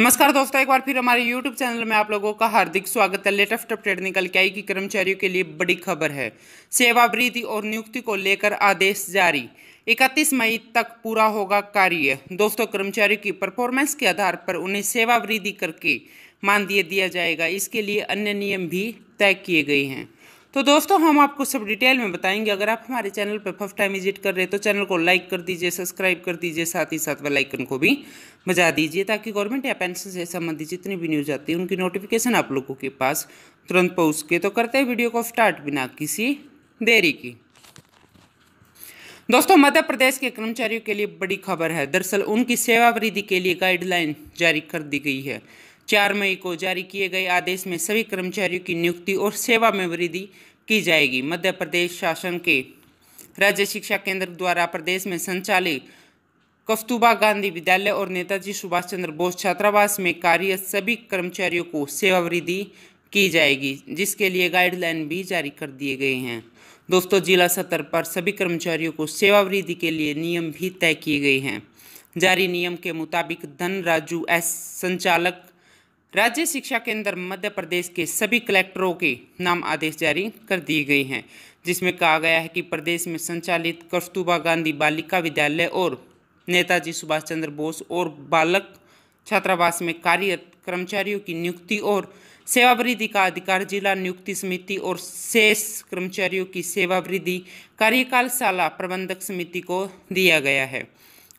नमस्कार दोस्तों एक बार फिर हमारे YouTube चैनल में आप लोगों का हार्दिक स्वागत है लेटेस्ट अपडेट निकल के आई कि कर्मचारियों के लिए बड़ी खबर है वृद्धि और नियुक्ति को लेकर आदेश जारी 31 मई तक पूरा होगा कार्य दोस्तों कर्मचारियों की परफॉर्मेंस के आधार पर उन्हें सेवावृद्धि करके मानदेय दिया जाएगा इसके लिए अन्य नियम भी तय किए गए हैं तो दोस्तों हम आपको सब डिटेल में बताएंगे अगर आप हमारे चैनल पर फर्स्ट टाइम विजिट कर रहे हैं तो चैनल को लाइक कर दीजिए सब्सक्राइब कर दीजिए साथ ही साथ वेलाइकन को भी बजा दीजिए ताकि गवर्नमेंट या पेंशन से संबंधित जितनी भी न्यूज़ आती है उनकी नोटिफिकेशन आप लोगों के पास तुरंत पहुँच के तो करते हैं वीडियो को स्टार्ट बिना किसी देरी की दोस्तों मध्य प्रदेश के कर्मचारियों के लिए बड़ी खबर है दरअसल उनकी सेवा वृद्धि के लिए गाइडलाइन जारी कर दी गई है चार मई को जारी किए गए आदेश में सभी कर्मचारियों की नियुक्ति और सेवा में वृद्धि की जाएगी मध्य प्रदेश शासन के राज्य शिक्षा केंद्र द्वारा प्रदेश में संचालित कस्तूबा गांधी विद्यालय और नेताजी सुभाष चंद्र बोस छात्रावास में कार्यरत सभी कर्मचारियों को सेवावृद्धि की जाएगी जिसके लिए गाइडलाइन भी जारी कर दिए गए हैं दोस्तों जिला स्तर पर सभी कर्मचारियों को सेवावृद्धि के लिए नियम भी तय किए गए हैं जारी नियम के मुताबिक धन राजू एस संचालक राज्य शिक्षा केंद्र मध्य प्रदेश के सभी कलेक्टरों के नाम आदेश जारी कर दिए गए हैं जिसमें कहा गया है कि प्रदेश में संचालित कस्तूबा गांधी बालिका विद्यालय और नेताजी सुभाष चंद्र बोस और बालक छात्रावास में कार्यरत कर्मचारियों की नियुक्ति और सेवावृद्धि का अधिकार जिला नियुक्ति समिति और शेष कर्मचारियों की सेवावृद्धि कार्यकाल शाला प्रबंधक समिति को दिया गया है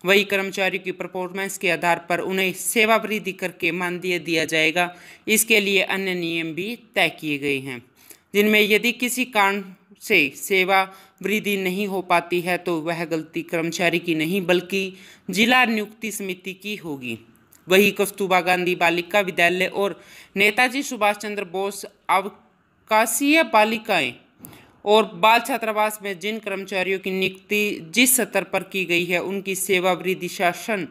वही कर्मचारियों की परफॉर्मेंस के आधार पर उन्हें सेवा वृद्धि करके मानदेय दिया जाएगा इसके लिए अन्य नियम भी तय किए गए हैं जिनमें यदि किसी कारण से सेवा वृद्धि नहीं हो पाती है तो वह गलती कर्मचारी की नहीं बल्कि जिला नियुक्ति समिति की होगी वही कस्तूबा गांधी बालिका विद्यालय और नेताजी सुभाष चंद्र बोस अवकाशीय बालिकाएं और बाल छात्रावास में जिन कर्मचारियों की नियुक्ति जिस स्तर पर की गई है उनकी सेवावृद्धि शासन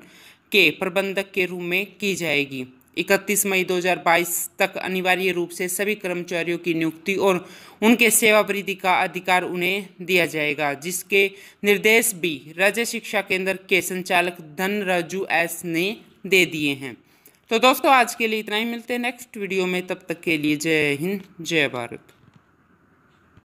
के प्रबंधक के रूप में की जाएगी 31 मई 2022 तक अनिवार्य रूप से सभी कर्मचारियों की नियुक्ति और उनके सेवावृद्धि का अधिकार उन्हें दिया जाएगा जिसके निर्देश भी राज्य शिक्षा केंद्र के संचालक धन राजू एस ने दे दिए हैं तो दोस्तों आज के लिए इतना ही मिलते हैं नेक्स्ट वीडियो में तब तक के लिए जय हिंद जय भारत